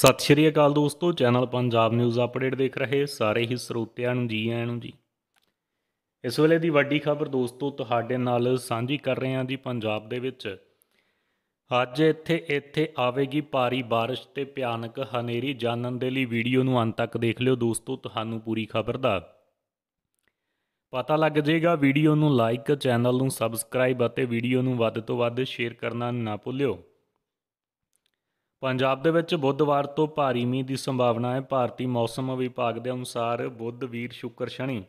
ਸਤਿ ਸ਼੍ਰੀ ਅਕਾਲ ਦੋਸਤੋ channel Punjab news update ਦੇਖ ਰਹੇ ਸਾਰੇ ਹੀ ਸਰੋਤਿਆਂ ਨੂੰ ਜੀ ਆਇਆਂ ਨੂੰ ਜੀ ਇਸ ਵੇਲੇ ਦੀ ਵੱਡੀ ਖਬਰ ਦੋਸਤੋ ਤੁਹਾਡੇ ਨਾਲ ਸਾਂਝੀ ਕਰ ਰਹੇ ਹਾਂ ਜੀ ਪੰਜਾਬ ਦੇ ਵਿੱਚ ਅੱਜ ਇੱਥੇ ਇੱਥੇ ਆਵੇਗੀ ਭਾਰੀ بارش ਤੇ ਭਿਆਨਕ ਹਨੇਰੀ ਜਾਣਨ ਦੇ ਲਈ ਵੀਡੀਓ ਨੂੰ ਅੰਤ ਤੱਕ ਦੇਖ ਲਿਓ ਦੋਸਤੋ ਤੁਹਾਨੂੰ ਪੂਰੀ ਖਬਰ ਦਾ ਪਤਾ ਲੱਗ ਜਾਏਗਾ ਵੀਡੀਓ ਨੂੰ ਲਾਈਕ ਚੈਨਲ ਨੂੰ ਸਬਸਕ੍ਰਾਈਬ ਅਤੇ ਵੀਡੀਓ ਨੂੰ ਵੱਧ ਤੋਂ ਵੱਧ ਸ਼ੇਅਰ ਕਰਨਾ ਨਾ ਭੁੱਲਿਓ ਪੰਜਾਬ ਦੇ ਵਿੱਚ ਬੁੱਧਵਾਰ ਤੋਂ ਭਾਰੀ ਮੀਂਹ ਦੀ ਸੰਭਾਵਨਾ ਹੈ ਭਾਰਤੀ ਮੌਸਮ ਵਿਭਾਗ ਦੇ ਅਨੁਸਾਰ ਬੁੱਧ ਵੀਰ ਸ਼ੁੱਕਰ ਸ਼ਨੀ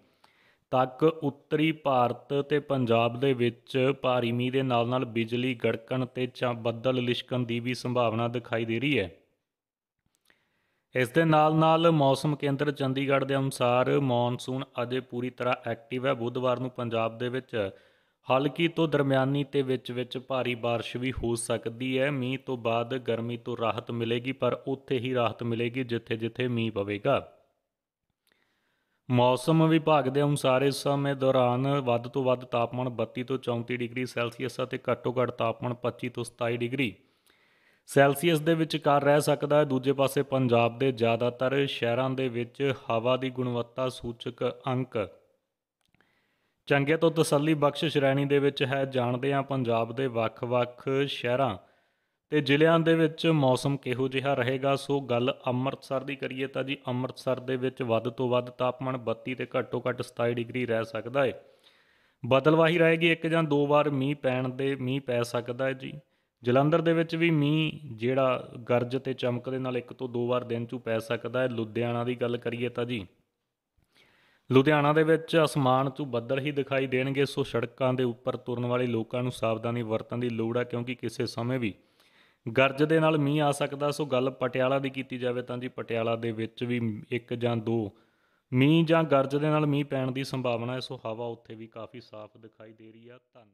ਤੱਕ ਉੱਤਰੀ ਭਾਰਤ ਤੇ ਪੰਜਾਬ ਦੇ ਵਿੱਚ ਭਾਰੀ ਮੀਂਹ ਦੇ ਨਾਲ-ਨਾਲ ਬਿਜਲੀ ਗੜਕਣ ਤੇ ਬੱਦਲ ਲਿਸ਼ਕਣ ਦੀ ਵੀ ਸੰਭਾਵਨਾ ਦਿਖਾਈ ਦੇ ਰਹੀ ਹੈ ਇਸ ਦੇ ਨਾਲ-ਨਾਲ ਮੌਸਮ ਕੇਂਦਰ ਚੰਡੀਗੜ੍ਹ ਦੇ ਅਨੁਸਾਰ ਮੌਨਸੂਨ ਅਜੇ ਪੂਰੀ ਤਰ੍ਹਾਂ ਐਕਟਿਵ ਹੈ ਬੁੱਧਵਾਰ ਨੂੰ ਪੰਜਾਬ ਦੇ ਵਿੱਚ ਹਲਕੀ ਤੋਂ ਦਰਮਿਆਨੀ ਤੇ ਵਿੱਚ ਵਿੱਚ ਭਾਰੀ بارش ਵੀ ਹੋ ਸਕਦੀ ਹੈ ਮੀਂਹ ਤੋਂ ਬਾਅਦ ਗਰਮੀ ਤੋਂ ਰਾਹਤ ਮਿਲੇਗੀ ਪਰ ਉੱਥੇ ਹੀ ਰਾਹਤ ਮਿਲੇਗੀ ਜਿੱਥੇ-ਜਿੱਥੇ ਮੀਂਹ ਪਵੇਗਾ ਮੌਸਮ ਵਿਭਾਗ ਦੇ ਅਨੁਸਾਰ ਇਸ ਸਮੇਂ ਦੌਰਾਨ ਵੱਧ ਤੋਂ ਵੱਧ ਤਾਪਮਾਨ 32 ਤੋਂ 34 ਡਿਗਰੀ ਸੈਲਸੀਅਸ ਅਤੇ ਘੱਟੋ-ਘੱਟ ਤਾਪਮਾਨ 25 ਤੋਂ 27 ਡਿਗਰੀ ਸੈਲਸੀਅਸ ਦੇ ਵਿਚਕਾਰ ਰਹਿ ਸਕਦਾ ਹੈ ਦੂਜੇ ਪਾਸੇ ਪੰਜਾਬ ਦੇ ਜ਼ਿਆਦਾਤਰ ਸ਼ਹਿਰਾਂ ਦੇ ਵਿੱਚ ਹਵਾ ਦੀ ਗੁਣਵੱਤਾ ਸੂਚਕ ਅੰਕ ਚੰਗੇ ਤੋਂ ਤਸੱਲੀ ਬਖਸ਼ ਸ਼੍ਰੇਣੀ ਦੇ ਵਿੱਚ ਹੈ ਜਾਣਦੇ ਆ ਪੰਜਾਬ ਦੇ ਵੱਖ-ਵੱਖ ਸ਼ਹਿਰਾਂ ਤੇ ਜ਼ਿਲ੍ਹਿਆਂ ਦੇ ਵਿੱਚ ਮੌਸਮ ਕਿਹੋ ਜਿਹਾ ਰਹੇਗਾ ਸੋ ਗੱਲ ਅੰਮ੍ਰਿਤਸਰ ਦੀ ਕਰੀਏ ਤਾਂ ਜੀ ਅੰਮ੍ਰਿਤਸਰ ਦੇ ਵਿੱਚ ਵੱਧ ਤੋਂ ਵੱਧ ਤਾਪਮਾਨ 32 ਤੇ ਘੱਟੋ ਘੱਟ 27 ਡਿਗਰੀ ਰਹਿ ਸਕਦਾ ਹੈ ਬਦਲਵਾਹੀ ਰਹੇਗੀ ਇੱਕ ਜਾਂ ਦੋ ਵਾਰ ਮੀਂਹ ਪੈਣ ਦੇ ਮੀਂਹ ਪੈ ਸਕਦਾ ਹੈ ਜੀ ਜਲੰਧਰ ਦੇ ਵਿੱਚ ਵੀ ਮੀਂਹ ਜਿਹੜਾ ਗਰਜ ਤੇ ਚਮਕ ਦੇ ਨਾਲ ਇੱਕ ਤੋਂ ਦੋ ਵਾਰ ਦਿਨ 'ਚ ਪੈ ਸਕਦਾ ਹੈ ਲੁਧਿਆਣਾ ਦੀ ਗੱਲ ਕਰੀਏ ਤਾਂ ਜੀ ਲੁਧਿਆਣਾ ਦੇ ਵਿੱਚ ਅਸਮਾਨ ਤੋਂ ਬੱਦਲ ਹੀ ਦਿਖਾਈ ਦੇਣਗੇ ਸੋ ਸੜਕਾਂ ਦੇ ਉੱਪਰ ਤੁਰਨ ਵਾਲੇ ਲੋਕਾਂ ਨੂੰ ਸਾਵਧਾਨੀ ਵਰਤਣ ਦੀ ਲੋੜ ਹੈ ਕਿਉਂਕਿ ਕਿਸੇ ਸਮੇਂ ਵੀ ਗਰਜ ਦੇ ਨਾਲ ਮੀਂਹ ਆ ਸਕਦਾ ਸੋ ਗੱਲ ਪਟਿਆਲਾ ਦੀ ਕੀਤੀ ਜਾਵੇ ਤਾਂ ਜੀ ਪਟਿਆਲਾ ਦੇ ਵਿੱਚ ਵੀ ਇੱਕ ਜਾਂ ਦੋ ਮੀਂਹ ਜਾਂ ਗਰਜ ਦੇ ਨਾਲ ਮੀਂਹ ਪੈਣ ਦੀ ਸੰਭਾਵਨਾ ਹੈ ਸੋ ਹਵਾ ਉੱਥੇ ਵੀ ਕਾਫੀ ਸਾਫ਼ ਦਿਖਾਈ ਦੇ ਰਹੀ ਆ ਧੰਨਵਾਦ